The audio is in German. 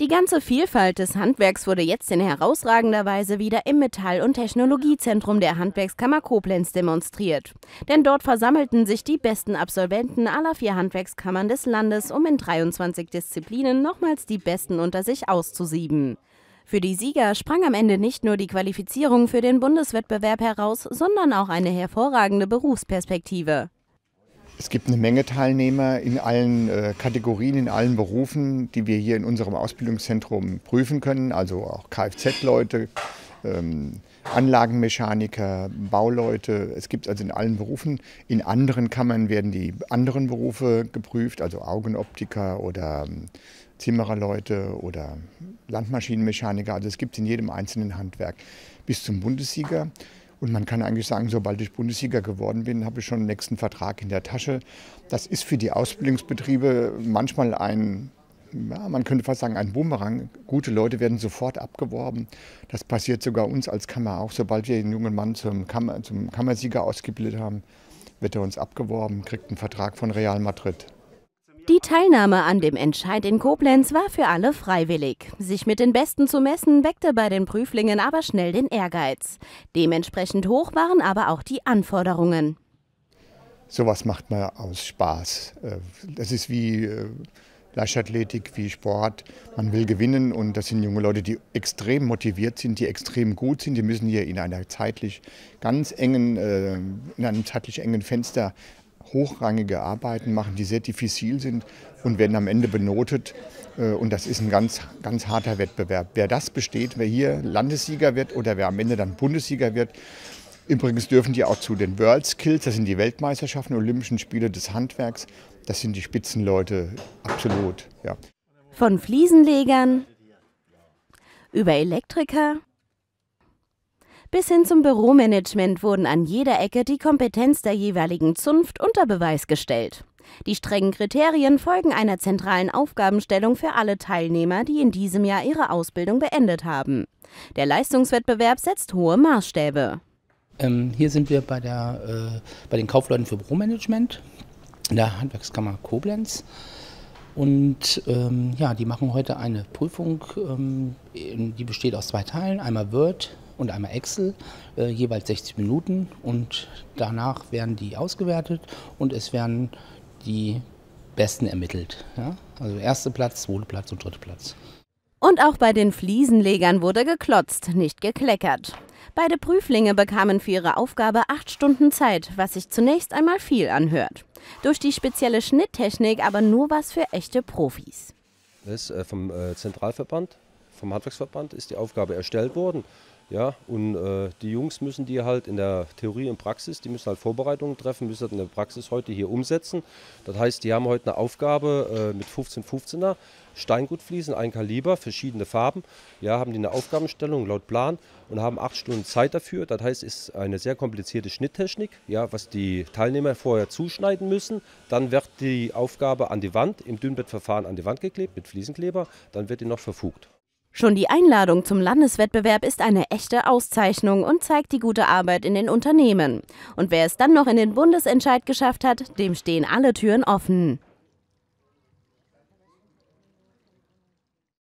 Die ganze Vielfalt des Handwerks wurde jetzt in herausragender Weise wieder im Metall- und Technologiezentrum der Handwerkskammer Koblenz demonstriert. Denn dort versammelten sich die besten Absolventen aller vier Handwerkskammern des Landes, um in 23 Disziplinen nochmals die besten unter sich auszusieben. Für die Sieger sprang am Ende nicht nur die Qualifizierung für den Bundeswettbewerb heraus, sondern auch eine hervorragende Berufsperspektive. Es gibt eine Menge Teilnehmer in allen äh, Kategorien, in allen Berufen, die wir hier in unserem Ausbildungszentrum prüfen können. Also auch Kfz-Leute, ähm, Anlagenmechaniker, Bauleute. Es gibt also in allen Berufen. In anderen Kammern werden die anderen Berufe geprüft, also Augenoptiker oder ähm, Zimmererleute oder Landmaschinenmechaniker. Also es gibt in jedem einzelnen Handwerk bis zum Bundessieger. Und man kann eigentlich sagen, sobald ich Bundesliga geworden bin, habe ich schon den nächsten Vertrag in der Tasche. Das ist für die Ausbildungsbetriebe manchmal ein ja, man könnte fast sagen, ein Boomerang. Gute Leute werden sofort abgeworben. Das passiert sogar uns als Kammer auch. Sobald wir den jungen Mann zum, Kammer, zum Kammersieger ausgebildet haben, wird er uns abgeworben, kriegt einen Vertrag von Real Madrid. Die Teilnahme an dem Entscheid in Koblenz war für alle freiwillig. Sich mit den Besten zu messen, weckte bei den Prüflingen aber schnell den Ehrgeiz. Dementsprechend hoch waren aber auch die Anforderungen. Sowas macht man aus Spaß. Äh, das ist wie äh, Leichtathletik, wie Sport. Man will gewinnen und das sind junge Leute, die extrem motiviert sind, die extrem gut sind. Die müssen hier in einer zeitlich ganz engen, äh, in einem zeitlich engen Fenster hochrangige Arbeiten machen, die sehr diffizil sind und werden am Ende benotet. Äh, und das ist ein ganz, ganz harter Wettbewerb. Wer das besteht, wer hier Landessieger wird oder wer am Ende dann Bundessieger wird, Übrigens dürfen die auch zu den World Skills, das sind die Weltmeisterschaften, Olympischen Spiele des Handwerks, das sind die Spitzenleute, absolut. Ja. Von Fliesenlegern über Elektriker bis hin zum Büromanagement wurden an jeder Ecke die Kompetenz der jeweiligen Zunft unter Beweis gestellt. Die strengen Kriterien folgen einer zentralen Aufgabenstellung für alle Teilnehmer, die in diesem Jahr ihre Ausbildung beendet haben. Der Leistungswettbewerb setzt hohe Maßstäbe. Ähm, hier sind wir bei, der, äh, bei den Kaufleuten für Büromanagement in der Handwerkskammer Koblenz. Und ähm, ja, die machen heute eine Prüfung, ähm, die besteht aus zwei Teilen. Einmal Word, und einmal Excel, äh, jeweils 60 Minuten. Und danach werden die ausgewertet und es werden die Besten ermittelt. Ja? Also erster Platz, zweiter Platz und dritter Platz. Und auch bei den Fliesenlegern wurde geklotzt, nicht gekleckert. Beide Prüflinge bekamen für ihre Aufgabe acht Stunden Zeit, was sich zunächst einmal viel anhört. Durch die spezielle Schnitttechnik aber nur was für echte Profis. Das ist äh, vom äh, Zentralverband vom Handwerksverband ist die Aufgabe erstellt worden. Ja, und äh, die Jungs müssen die halt in der Theorie und Praxis, die müssen halt Vorbereitungen treffen, müssen das halt in der Praxis heute hier umsetzen. Das heißt, die haben heute eine Aufgabe äh, mit 15-15er, Steingutfliesen, ein Kaliber, verschiedene Farben. Ja, haben die eine Aufgabenstellung laut Plan und haben acht Stunden Zeit dafür. Das heißt, es ist eine sehr komplizierte Schnitttechnik, ja, was die Teilnehmer vorher zuschneiden müssen. Dann wird die Aufgabe an die Wand, im Dünnbettverfahren an die Wand geklebt mit Fliesenkleber. Dann wird die noch verfugt. Schon die Einladung zum Landeswettbewerb ist eine echte Auszeichnung und zeigt die gute Arbeit in den Unternehmen. Und wer es dann noch in den Bundesentscheid geschafft hat, dem stehen alle Türen offen.